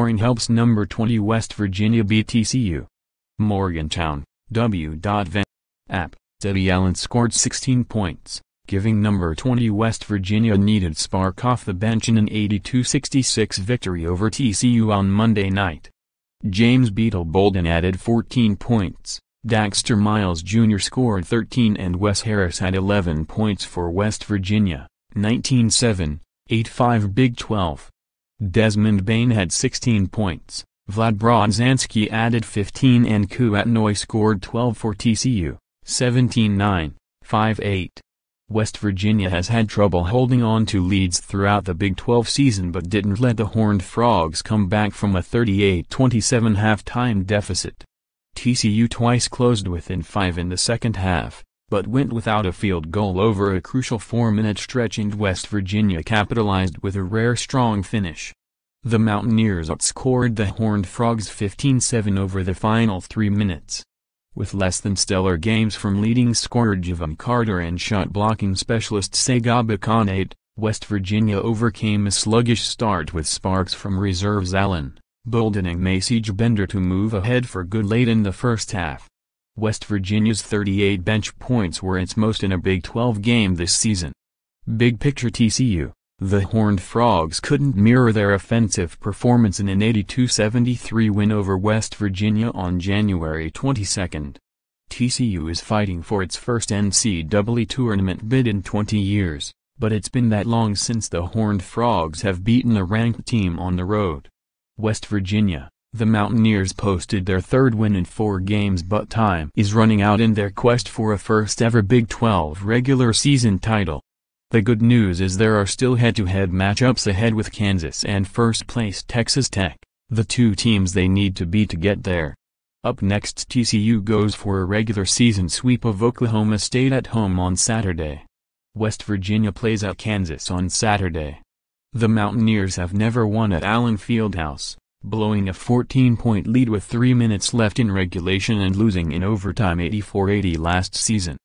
Coin helps number 20 West Virginia BTCU. Morgantown, W. App, Debbie Allen scored 16 points, giving number 20 West Virginia needed spark off the bench in an 82-66 victory over TCU on Monday night. James Beadle Bolden added 14 points, Daxter Miles Jr. scored 13 and Wes Harris had 11 points for West Virginia, 19-7, 8-5 Big 12. Desmond Bain had 16 points, Vlad Brodzanski added 15 and Kuatnoy scored 12 for TCU, 17-9, 5-8. West Virginia has had trouble holding on to leads throughout the Big 12 season but didn't let the Horned Frogs come back from a 38-27 halftime deficit. TCU twice closed within five in the second half, but went without a field goal over a crucial four-minute stretch and West Virginia capitalized with a rare strong finish. The Mountaineers outscored the Horned Frogs 15-7 over the final three minutes. With less than stellar games from leading scorer Javon Carter and shot-blocking specialist Sagaba Khanate, West Virginia overcame a sluggish start with sparks from reserves Allen, Bolden and Macy Bender to move ahead for good late in the first half. West Virginia's 38 bench points were its most in a Big 12 game this season. Big picture TCU, the Horned Frogs couldn't mirror their offensive performance in an 82-73 win over West Virginia on January 22. TCU is fighting for its first NCAA tournament bid in 20 years, but it's been that long since the Horned Frogs have beaten a ranked team on the road. West Virginia, the Mountaineers posted their third win in four games but time is running out in their quest for a first-ever Big 12 regular season title. The good news is there are still head-to-head -head matchups ahead with Kansas and first-place Texas Tech, the two teams they need to beat to get there. Up next TCU goes for a regular season sweep of Oklahoma State at home on Saturday. West Virginia plays at Kansas on Saturday. The Mountaineers have never won at Allen Fieldhouse blowing a 14-point lead with three minutes left in regulation and losing in overtime 84-80 last season.